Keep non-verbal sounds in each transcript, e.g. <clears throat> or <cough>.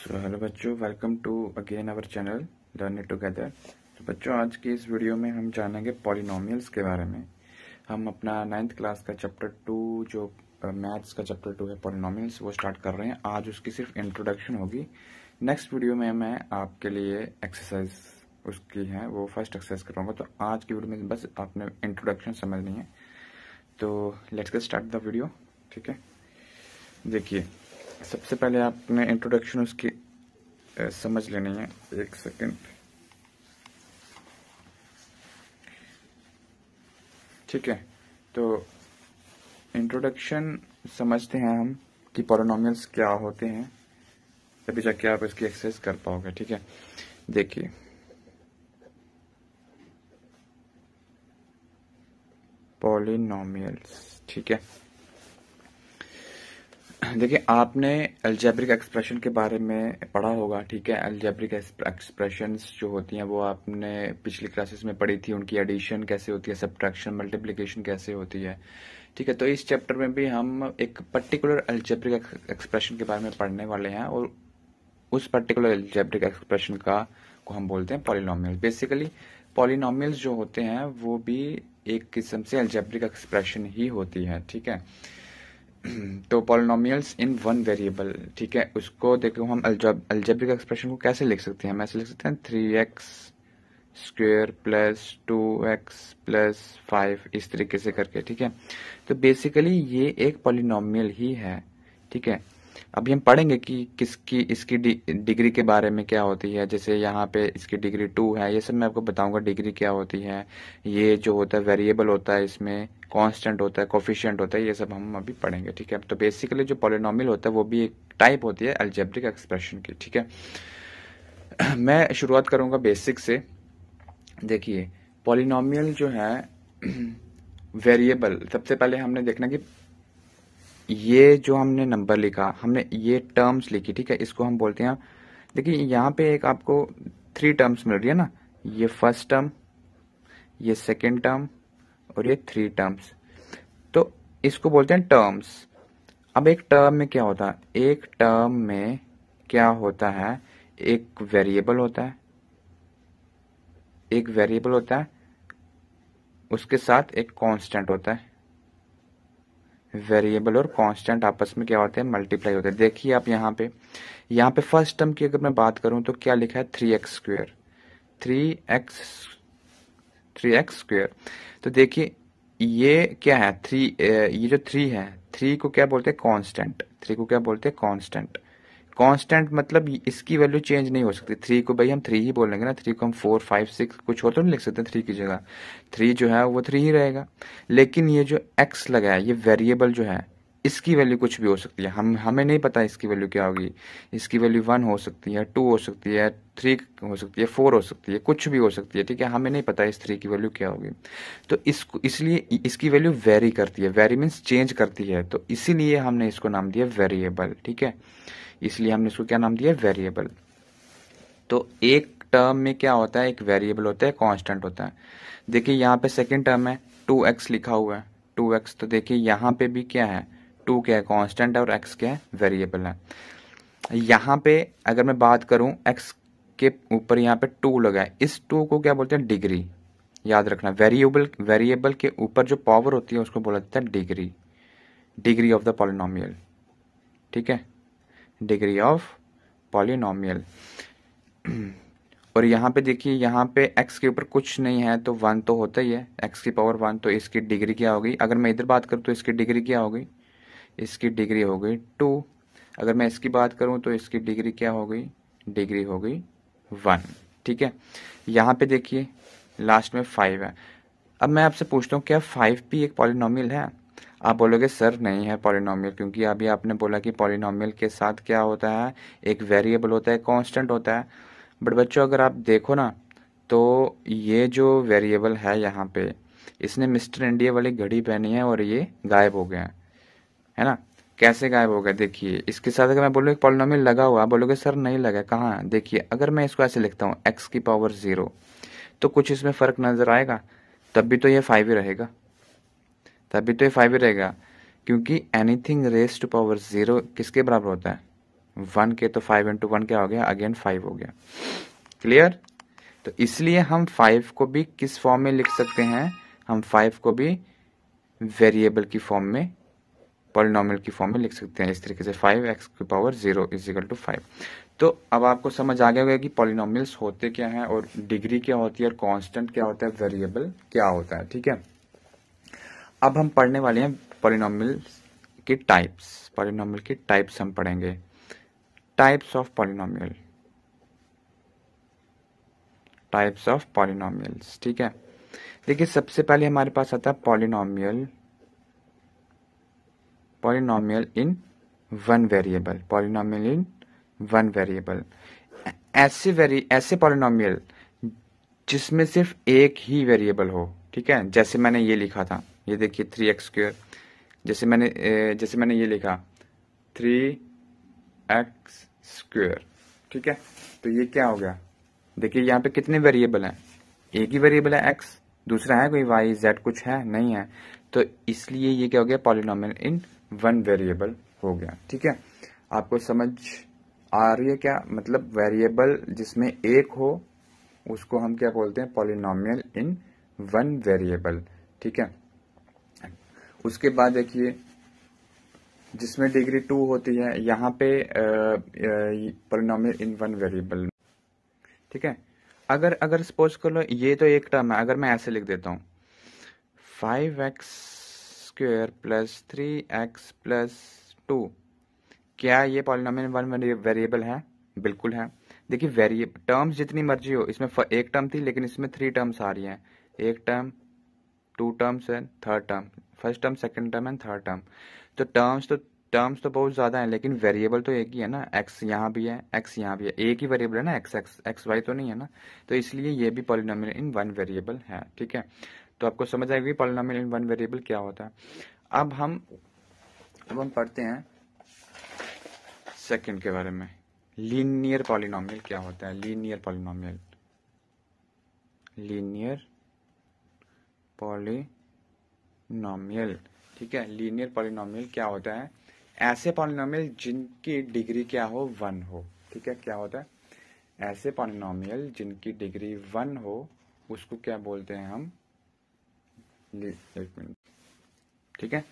सो hello बच्चों welcome to again our channel learn it together तो बच्चों आज की इस वीडियो में हम जानेंगे पॉलिनोमियल्स के बारे में हम अपना नाइन्थ क्लास का चैप्टर टू जो मैथ्स uh, का चैप्टर टू है पॉलिनोमियल्स वो स्टार्ट कर रहे हैं आज उसकी सिर्फ इंट्रोडक्शन होगी नेक्स्ट वीडियो में मैं आपके लिए एक्सरसाइज उसकी है वो फर्स्ट एक्सरसाइज कराऊंगा तो आज की वीडियो में बस आपने इंट्रोडक्शन समझनी है तो let's get start the video ठीक है देखिए सबसे पहले आपने इंट्रोडक्शन उसकी समझ लेनी है एक सेकंड ठीक है तो इंट्रोडक्शन समझते हैं हम कि पोलिनोमियल्स क्या होते हैं तभी जाके आप इसकी एक्सरसाइज कर पाओगे ठीक है देखिए पॉलिनोमियल्स ठीक है देखिए आपने अलजेब्रिक एक्सप्रेशन के बारे में पढ़ा होगा ठीक है अलजेब्रिक एक्सप्रेशन जो होती हैं वो आपने पिछली क्लासेस में पढ़ी थी उनकी एडिशन कैसे होती है सब्ट्रैक्शन मल्टीप्लिकेशन कैसे होती है ठीक है तो इस चैप्टर में भी हम एक पर्टिकुलर अलजेब्रिक एक्सप्रेशन के बारे में पढ़ने वाले हैं और उस पर्टिकुलर अलजेब्रिक एक्सप्रेशन का को हम बोलते हैं पॉलिनोमियल बेसिकली पॉलिनोमियल्स जो होते हैं वो भी एक किस्म से अलजेब्रिक एक्सप्रेशन ही होती है ठीक है <clears throat> तो पॉलिनोमियल्स इन वन वेरिएबल ठीक है उसको देखो हम अल्जेब्रिक एक्सप्रेशन को कैसे लिख सकते हैं हम ऐसे लिख सकते हैं three X square plus two X plus five इस तरीके से करके ठीक है तो बेसिकली ये एक पॉलिनोमियल ही है ठीक है अभी हम पढ़ेंगे कि किसकी इसकी डि, डिग्री के बारे में क्या होती है जैसे यहाँ पे इसकी डिग्री टू है ये सब मैं आपको बताऊंगा डिग्री क्या होती है ये जो होता है वेरिएबल होता है इसमें कांस्टेंट होता है कोफिशियंट होता है ये सब हम अभी पढ़ेंगे ठीक है तो बेसिकली जो पॉलिनॉमिल होता है वो भी एक टाइप होती है एल्जेब्रिक एक्सप्रेशन की ठीक है <clears throat> मैं शुरुआत करूँगा बेसिक से देखिए पॉलिनॉमियल जो है वेरिएबल <clears throat> सबसे पहले हमने देखना कि ये जो हमने नंबर लिखा हमने ये टर्म्स लिखी ठीक है इसको हम बोलते हैं देखिए यहाँ पे एक आपको थ्री टर्म्स मिल रही है ना ये फर्स्ट टर्म ये सेकेंड टर्म और ये थ्री टर्म्स तो इसको बोलते हैं टर्म्स अब एक टर्म में क्या होता है एक टर्म में क्या होता है एक वेरिएबल होता है एक वेरिएबल होता है उसके साथ एक कांस्टेंट होता है वेरिएबल और कांस्टेंट आपस में क्या होते हैं मल्टीप्लाई होते हैं देखिए आप यहाँ पे यहाँ पे फर्स्ट टर्म की अगर मैं बात करूँ तो क्या लिखा है three X square three X three X square तो देखिए ये क्या है थ्री ये जो थ्री है थ्री को क्या बोलते हैं कॉन्स्टेंट थ्री को क्या बोलते हैं कॉन्स्टेंट कांस्टेंट मतलब इसकी वैल्यू चेंज नहीं हो सकती थ्री को भाई हम थ्री ही बोलेंगे ना थ्री को हम फोर फाइव सिक्स कुछ और तो नहीं लिख सकते थ्री की जगह थ्री जो है वो थ्री ही रहेगा लेकिन ये जो एक्स लगा है ये वेरिएबल जो है इसकी वैल्यू कुछ भी हो सकती है हम हमें नहीं पता इसकी वैल्यू क्या होगी इसकी वैल्यू वन हो सकती है टू हो सकती है थ्री हो सकती है फोर हो सकती है कुछ भी हो सकती है ठीक है हमें नहीं पता इस थ्री की वैल्यू क्या होगी तो इसको इसलिए इसकी वैल्यू वेरी करती है वेरी मीन्स चेंज करती है तो इसीलिए हमने इसको नाम दिया वेरिएबल ठीक है इसलिए हमने इसको क्या नाम दिया वेरिएबल तो एक टर्म में क्या होता है एक वेरिएबल होता है कांस्टेंट होता है देखिए यहाँ पे सेकंड टर्म है टू एक्स लिखा हुआ है टू एक्स तो देखिए यहाँ पे भी क्या है टू क्या है कॉन्स्टेंट है और एक्स क्या है वेरिएबल है यहाँ पे अगर मैं बात करूँ एक्स के ऊपर यहाँ पे टू लगा है इस टू को क्या बोलते हैं डिग्री याद रखना वेरिएबल वेरिएबल के ऊपर जो पावर होती है उसको बोला जाता है degree degree of the polynomial ठीक है डिग्री ऑफ पॉलिनोमियल और यहाँ पे देखिए यहाँ पे x के ऊपर कुछ नहीं है तो वन तो होता ही है x की पावर वन तो इसकी डिग्री क्या होगी अगर मैं इधर बात करूँ तो इसकी डिग्री क्या होगी इसकी डिग्री हो गई टू अगर मैं इसकी बात करूँ तो इसकी डिग्री क्या हो गई डिग्री हो गई वन ठीक है यहाँ पे देखिए लास्ट में फाइव है अब मैं आपसे पूछता हूँ क्या फाइव भी एक पॉलिनोमियल है आप बोलोगे सर नहीं है पॉलिनोमियल क्योंकि अभी आपने बोला कि पॉलिनोमियल के साथ क्या होता है एक वेरिएबल होता है कांस्टेंट होता है बट बच्चों अगर आप देखो ना तो ये जो वेरिएबल है यहाँ पे इसने मिस्टर इंडिया वाली घड़ी पहनी है और ये गायब हो गया है ना कैसे गायब हो गया देखिए इसके साथ अगर मैं बोलूँ एक लगा हुआ बोलोगे सर नहीं लगा कहाँ है देखिए अगर मैं इसको ऐसे लिखता हूँ एक्स की पावर ज़ीरो तो कुछ इसमें फ़र्क नज़र आएगा तब भी तो ये फाइव ही रहेगा तभी तो ये फाइव ही रहेगा क्योंकि anything raise to power zero किसके बराबर होता है वन के तो फाइव इंटू वन क्या हो गया अगेन फाइव हो गया क्लियर तो इसलिए हम फाइव को भी किस फॉर्म में लिख सकते हैं हम फाइव को भी वेरिएबल की फॉर्म में पॉलिनॉमियल की फॉर्म में लिख सकते हैं इस तरीके से फाइव एक्स की power zero is equal to five तो अब आपको समझ आ गया होगा कि पॉलिनॉमियल्स होते क्या हैं और डिग्री क्या होती है और कांस्टेंट क्या होता है वेरिएबल क्या होता है ठीक है अब हम पढ़ने वाले हैं पॉलिनॉमियल के टाइप्स पॉलिनॉमियल के टाइप्स हम पढ़ेंगे types of polynomial types of polynomials ठीक है देखिए सबसे पहले हमारे पास आता है polynomial polynomial in one variable polynomial in one variable ऐसे वेरी ऐसे पॉलिनॉमियल जिसमें सिर्फ एक ही वेरिएबल हो ठीक है जैसे मैंने ये लिखा था ये देखिए थ्री एक्स स्क्वेयर जैसे मैंने जैसे मैंने ये लिखा थ्री एक्स स्क्वेयर ठीक है तो ये क्या हो गया देखिए यहाँ पे कितने वेरिएबल हैं एक ही वेरिएबल है एक्स दूसरा है कोई वाई जेड कुछ है नहीं है तो इसलिए ये क्या हो गया पॉलिनोम इन वन वेरिएबल हो गया ठीक है आपको समझ आ रही है क्या मतलब वेरिएबल जिसमें एक हो उसको हम क्या बोलते हैं पॉलिनोमियल इन वन वेरिएबल ठीक है उसके बाद देखिए जिसमें डिग्री टू होती है यहाँ पे पोलिनोमियल इन वन वेरिएबल ठीक है अगर अगर सपोज कर लो ये तो एक टर्म है अगर मैं ऐसे लिख देता हूँ five X square plus three X plus two क्या ये पॉलिनोमियल वन वेरिएबल है बिल्कुल है देखिए वेरिएबल टर्म्स जितनी मर्जी हो इसमें एक टर्म थी लेकिन इसमें थ्री टर्म्स आ रही हैं एक term two terms and third term first term second term and third term तो टर्म्स तो टर्म्स तो बहुत ज़्यादा हैं लेकिन वेरिएबल तो एक ही है ना एक्स यहाँ भी है एक्स यहाँ भी है एक ही वेरिएबल है ना एक्स एक्स एक्स वाई तो नहीं है ना तो इसलिए ये भी पॉलिनोम इन वन वेरिएबल है ठीक है तो आपको समझ आएगी पॉलिनोम इन वन वेरिएबल क्या होता है अब हम अब हम पढ़ते हैं सेकेंड के बारे में लीनियर पॉलिनोमियल क्या होता है लीनियर पॉलिनोमियल लीनियर पॉलिनोमियल ठीक है लीनियर पॉलिनोमियल क्या होता है ऐसे पॉलिनोमियल जिनकी डिग्री क्या हो वन हो ठीक है क्या होता है ऐसे पॉलिनोमियल जिनकी डिग्री वन हो उसको क्या बोलते हैं हम एक मिनट ठीक है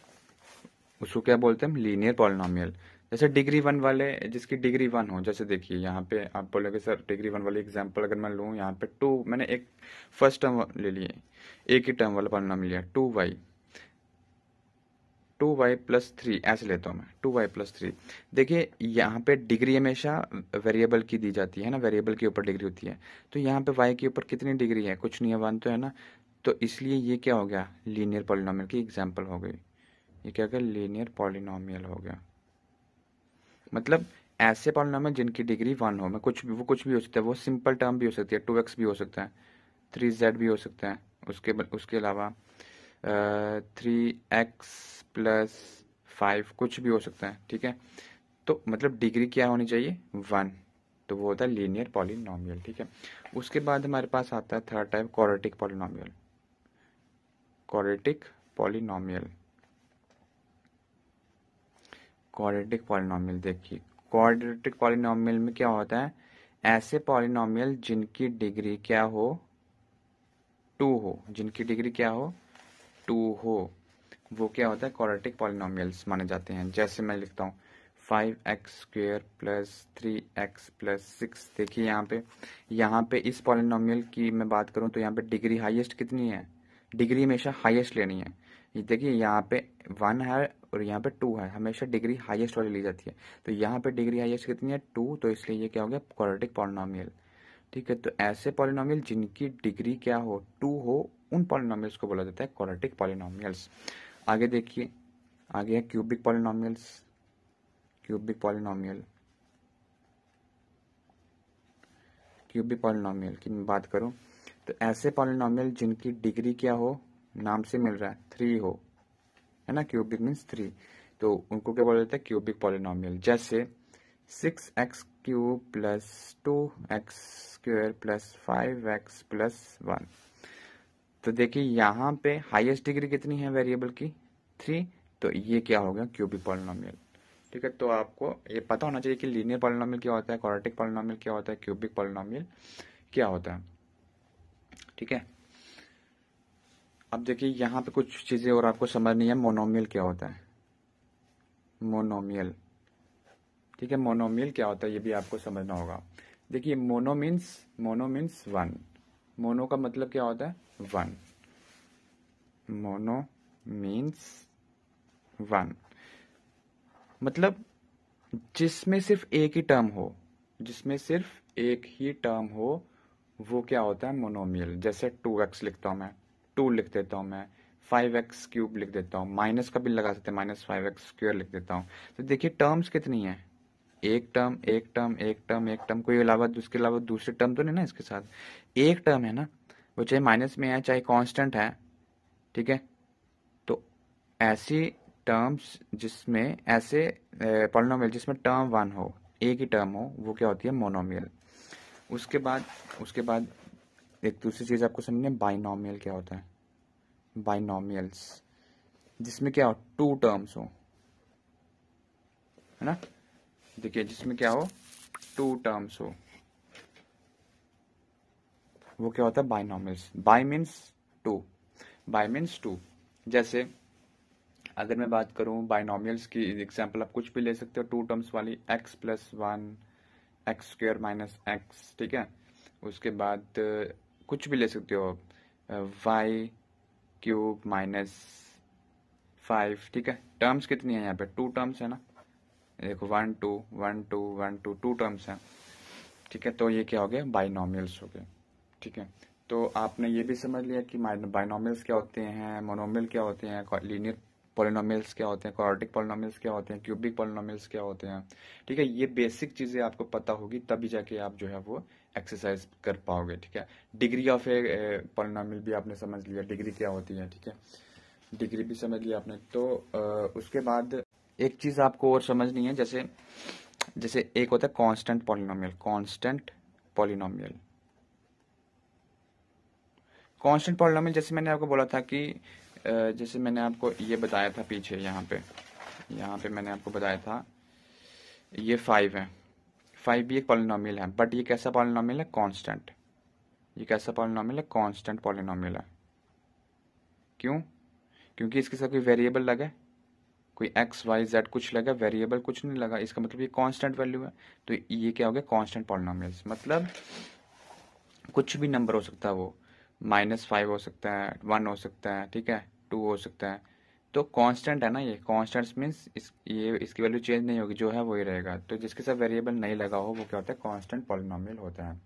उसको क्या बोलते हैं हम लीनियर पॉलिनोमियल जैसे डिग्री वन वाले जिसकी डिग्री वन हो जैसे देखिए यहाँ पे आप बोलोगे सर डिग्री वन वाले एग्जाम्पल अगर मैं लूँ यहाँ पे टू मैंने एक फर्स्ट टर्म ले लिए एक ही टर्म वाला परिणाम लिया two Y two Y plus three ऐसे लेता हूँ मैं टू वाई प्लस थ्री देखिए यहाँ पे डिग्री हमेशा वेरिएबल की दी जाती है ना वेरिएबल के ऊपर डिग्री होती है तो यहाँ पे वाई के ऊपर कितनी डिग्री है कुछ नहीं है वन तो है ना तो इसलिए ये क्या हो गया लीनियर पॉलिनॉमियल की एग्जाम्पल हो गई ये क्या हो गया लीनियर पॉलिनॉमियल हो गया मतलब ऐसे पॉलिनॉमियल जिनकी डिग्री वन हो मैं कुछ भी वो कुछ भी हो सकता है वो सिंपल टर्म भी हो सकती है टू एक्स भी हो सकता है थ्री जेड भी हो सकता है उसके उसके अलावा थ्री एक्स प्लस फाइव कुछ भी हो सकता है ठीक है तो मतलब डिग्री क्या होनी चाहिए वन तो वो होता है लीनियर पॉलिनॉमियल ठीक है उसके बाद हमारे पास आता है third type quadratic polynomial quadratic polynomial quadratic polynomial देखिए क्वाड्रेटिक पॉलिनॉमियल में क्या होता है ऐसे पॉलिनॉमियल जिनकी डिग्री क्या हो टू हो जिनकी डिग्री क्या हो टू हो वो क्या होता है क्वाड्रेटिक पॉलिनॉमियल्स माने जाते हैं जैसे मैं लिखता हूँ five X square plus three X plus six देखिए यहाँ पे यहाँ पे इस पॉलिनॉमियल की मैं बात करूँ तो यहाँ पे डिग्री हाईएस्ट कितनी है डिग्री हमेशा हाईएस्ट लेनी है देखिए यहाँ पे वन है और यहाँ पे टू है हमेशा डिग्री हाईएस्ट वाली ली जाती है तो यहाँ पे डिग्री हाईएस्ट कितनी है टू तो इसलिए ये क्या हो गया क्वाड्रेटिक पॉलिनोमियल ठीक है तो ऐसे पॉलिनॉमियल जिनकी डिग्री क्या हो टू हो उन पॉलिनॉमियल्स को बोला जाता है क्वाड्रेटिक पॉलिनोमियल्स आगे देखिए आगे है cubic polynomials cubic polynomial cubic polynomial की मैं बात करूं तो ऐसे पॉलिनोमियल जिनकी डिग्री क्या हो नाम से मिल रहा है थ्री हो है ना क्यूबिक मीन्स थ्री तो उनको क्या बोला जाता है क्यूबिक पॉलिनॉमियल जैसे six X cube plus two X square plus five X plus one तो देखिए यहाँ पे हाईएस्ट डिग्री कितनी है वेरिएबल की थ्री तो ये क्या हो गया क्यूबिक पॉलिनॉमियल ठीक है तो आपको ये पता होना चाहिए कि लीनियर पॉलिनॉमियल क्या होता है क्वाड्रेटिक पॉलिनॉमियल क्या होता है क्यूबिक पॉलिनॉमियल क्या होता है ठीक है अब देखिए यहाँ पे कुछ चीज़ें और आपको समझनी है मोनोमियल क्या होता है मोनोमियल ठीक है मोनोमियल क्या होता है ये भी आपको समझना होगा देखिए mono means mono means one mono का मतलब क्या होता है वन मोनो मीन्स वन मतलब जिसमें सिर्फ एक ही टर्म हो जिसमें सिर्फ एक ही टर्म हो वो क्या होता है मोनोमियल जैसे टू एक्स लिखता हूं मैं टू लिख देता हूँ मैं फाइव एक्स क्यूब लिख देता हूँ माइनस का भी लगा सकते हैं माइनस फाइव एक्स स्क्र लिख देता हूँ तो देखिए टर्म्स कितनी है एक टर्म एक टर्म एक टर्म एक टर्म कोई अलावा उसके अलावा दूसरे टर्म तो नहीं ना इसके साथ एक टर्म है ना वो चाहे माइनस में है चाहे कॉन्स्टेंट है ठीक है तो ऐसी टर्म्स जिसमें ऐसे पॉलिनोमियल जिसमें टर्म वन हो एक ही टर्म हो वो क्या होती है मोनोमियल उसके बाद उसके बाद एक दूसरी चीज़ आपको समझने बाइनोमियल क्या होता है बाइनोमियल्स जिसमें क्या हो टू टर्म्स हो है ना देखिए जिसमें क्या हो टू टर्म्स हो वो क्या होता है binomials bi means two bi means two जैसे अगर मैं बात करूं बाइनोमियल्स की एग्जांपल आप कुछ भी ले सकते हो टू टर्म्स वाली X plus one X square minus X ठीक है उसके बाद कुछ भी ले सकते हो वाई क्यूब माइनस फाइव ठीक है टर्म्स कितनी है यहाँ पे टू टर्म्स है ना देखो one two one two one two two terms हैं ठीक है तो ये क्या हो गया बाइनोमियल्स हो गए ठीक है तो आपने ये भी समझ लिया कि बाइनोमियल्स क्या होते हैं मोनोमियल क्या होते हैं लीनियर पोलिनोमिल्स क्या होते हैं क्वाड्रेटिक पोलिनोमिल्स क्या होते हैं क्यूबिक पोलिनोमिल्स क्या होते हैं ठीक है ये बेसिक चीजें आपको पता होगी तभी जाके आप जो है वो एक्सरसाइज कर पाओगे ठीक है डिग्री ऑफ ए पोलिनोमिल भी आपने समझ लिया डिग्री क्या होती है ठीक है डिग्री भी समझ लिया आपने तो आ, उसके बाद एक चीज आपको और समझनी है जैसे जैसे एक होता है constant polynomial constant polynomial constant polynomial जैसे मैंने आपको बोला था कि जैसे मैंने आपको ये बताया था पीछे यहाँ पे यहाँ पे मैंने आपको बताया था ये फाइव है फाइव भी एक पॉलिनॉमिल है बट ये कैसा पॉलिनॉमिल है कांस्टेंट ये कैसा पॉलिनॉमिल है कांस्टेंट पॉलिनॉमिल है क्यों क्योंकि इसके साथ कोई वेरिएबल लगा कोई एक्स वाई जेड कुछ लगा वेरिएबल कुछ नहीं लगा इसका मतलब ये कांस्टेंट वैल्यू है तो ये क्या हो गया कांस्टेंट पॉलिनॉमिल मतलब कुछ भी नंबर हो सकता है वो माइनस फाइव हो सकता है वन हो सकता है ठीक है टू हो सकता है तो कांस्टेंट है ना ये कांस्टेंट मीन्स इस ये इसकी वैल्यू चेंज नहीं होगी जो है वही रहेगा तो जिसके साथ वेरिएबल नहीं लगा हो वो क्या होता है कांस्टेंट पॉलिनॉमियल होता है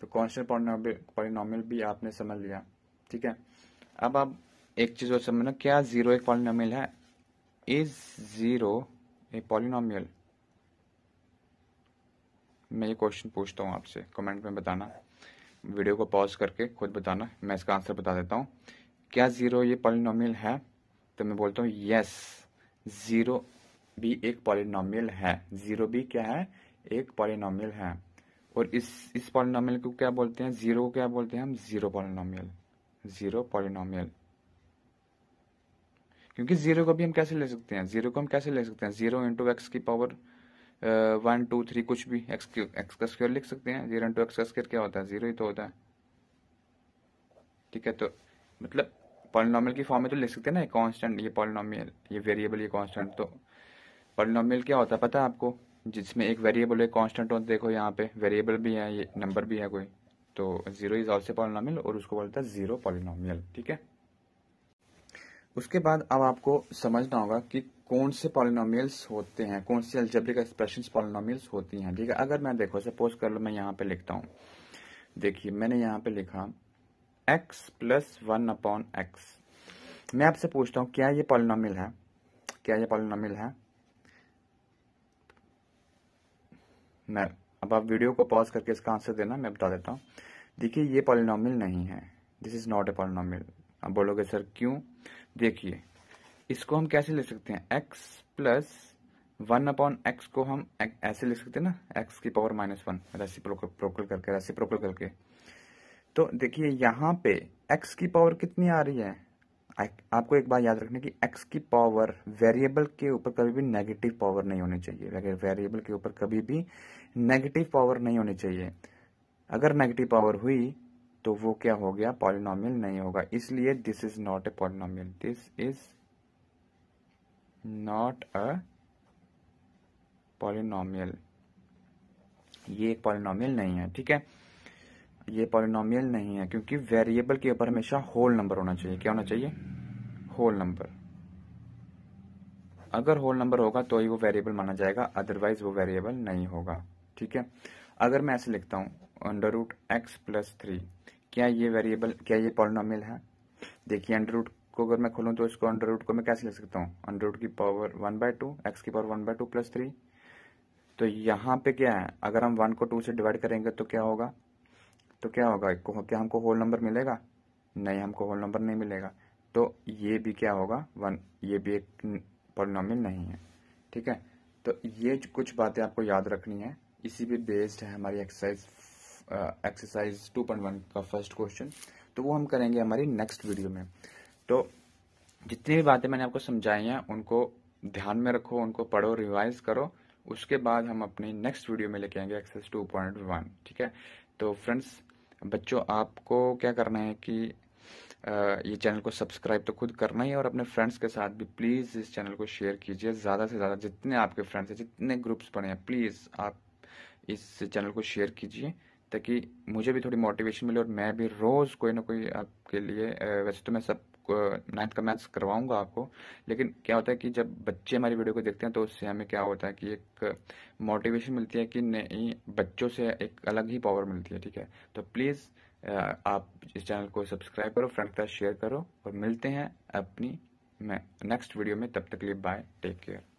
तो कांस्टेंट पॉलिनॉमियल भी आपने समझ लिया ठीक है अब आप एक चीज़ और समझना क्या जीरो एक पॉलिनॉमिल है इज जीरो ए पॉलिनॉमियल मैं ये क्वेश्चन पूछता हूँ आपसे कमेंट में बताना वीडियो को पॉज करके खुद बताना मैं इसका आंसर बता देता हूँ क्या ज़ीरो ये पॉलिनोमियल है तो मैं बोलता हूँ यस ज़ीरो भी एक पॉलिनोमियल है ज़ीरो भी क्या है एक पॉलिनोमियल है और इस इस पॉलिनोमियल को क्या बोलते हैं ज़ीरो को क्या बोलते हैं हम ज़ीरो पॉलिनोमियल ज़ीरो पॉलिनोमियल क्योंकि ज़ीरो को भी हम कैसे ले सकते हैं ज़ीरो को हम कैसे ले सकते हैं ज़ीरो इंटू एक्स की पावर वन टू थ्री कुछ भी एक्स एक्स का स्क्वायर लिख सकते हैं जीरो इंटू एक्स का स्क्वायर क्या होता है जीरो ही तो होता है ठीक है तो मतलब पॉलिनॉमियल की फॉर्म में तो लिख सकते हैं ना कांस्टेंट ये पॉलिनॉमियल ये वेरिएबल ये कांस्टेंट तो पॉलिनॉमियल क्या होता है पता है आपको जिसमें एक वेरिएबल एक कांस्टेंट होता है देखो यहाँ पे वेरिएबल भी है ये नंबर भी है कोई तो जीरो इज ऑल्सो पॉलिनॉमियल और उसको बोलता है जीरो पॉलिनॉमियल ठीक है उसके बाद अब आपको समझना होगा कि कौन से पॉलिनोमियल्स होते हैं कौन से अल्जेब्रिक एक्सप्रेशन पॉलिनोमियल्स होती हैं ठीक है अगर मैं देखो सपोज कर लो मैं यहाँ पे लिखता हूँ देखिए मैंने यहाँ पे लिखा X plus one upon X मैं आपसे पूछता हूँ क्या ये पॉलिनोमियल है क्या ये पॉलिनोमियल है मैं अब आप वीडियो को पॉज करके इसका आंसर देना मैं बता देता हूँ देखिए ये पॉलिनोमियल नहीं है this is not a polynomial आप बोलोगे सर क्यों देखिए इसको हम कैसे ले सकते हैं X plus one upon X को हम एक, ऐसे ले सकते हैं ना एक्स की पावर माइनस वन रेसी प्रोकल करके रेसी प्रोकल करके तो देखिए यहाँ पे एक्स की पावर कितनी आ रही है आपको एक बात याद रखना की एक्स की पावर वेरिएबल के ऊपर कभी भी नेगेटिव पावर नहीं होनी चाहिए अगर वेरिएबल के ऊपर कभी भी नेगेटिव पावर नहीं होनी चाहिए अगर नेगेटिव पावर हुई तो वो क्या हो गया पॉलिनॉमियल नहीं होगा इसलिए this is not a polynomial this is not a polynomial ये एक पॉलिनॉमियल नहीं है ठीक है ये पॉलिनॉमियल नहीं है क्योंकि वेरिएबल के ऊपर हमेशा होल नंबर होना चाहिए क्या होना चाहिए होल नंबर अगर होल नंबर होगा तो ही वो वेरिएबल माना जाएगा अदरवाइज वो वेरिएबल नहीं होगा ठीक है अगर मैं ऐसे लिखता हूं under root X plus three क्या ये वेरिएबल क्या ये पॉलिनॉमिल है देखिए अंडर रूट को अगर मैं खोलूँ तो इसको अंडर रूट को मैं कैसे ले सकता हूँ अंडर रूट की power one by two X की power one by two plus three तो यहाँ पे क्या है अगर हम वन को टू से डिवाइड करेंगे तो क्या होगा तो क्या होगा क्या हमको होल नंबर मिलेगा नहीं हमको होल नंबर नहीं मिलेगा तो ये भी क्या होगा वन ये भी एक पॉलिनॉमियल नहीं है ठीक है तो ये कुछ बातें आपको याद रखनी है इसी पे बेस्ड है हमारी exercise exercise two point one का फर्स्ट क्वेश्चन तो वो हम करेंगे हमारी नेक्स्ट वीडियो में तो जितनी भी बातें मैंने आपको समझाई हैं उनको ध्यान में रखो उनको पढ़ो रिवाइज करो उसके बाद हम अपने नेक्स्ट वीडियो में लेके आएंगे एक्सरसाइज टू पॉइंट वन ठीक है तो फ्रेंड्स बच्चों आपको क्या करना है कि uh, ये चैनल को सब्सक्राइब तो खुद करना ही है और अपने फ्रेंड्स के साथ भी प्लीज़ इस चैनल को शेयर कीजिए ज़्यादा से ज़्यादा जितने आपके फ्रेंड्स हैं जितने ग्रुप्स बने हैं प्लीज़ आप इस चैनल को शेयर कीजिए ताकि मुझे भी थोड़ी मोटिवेशन मिले और मैं भी रोज़ कोई ना कोई आपके लिए वैसे तो मैं सब नाइन्थ का मैथ्स करवाऊंगा आपको लेकिन क्या होता है कि जब बच्चे हमारी वीडियो को देखते हैं तो उससे हमें क्या होता है कि एक मोटिवेशन मिलती है कि नहीं बच्चों से एक अलग ही पावर मिलती है ठीक है तो प्लीज़ आप इस चैनल को सब्सक्राइब करो फ्रेंड के साथ शेयर करो और मिलते हैं अपनी नेक्स्ट वीडियो में तब तक लिए बाय टेक केयर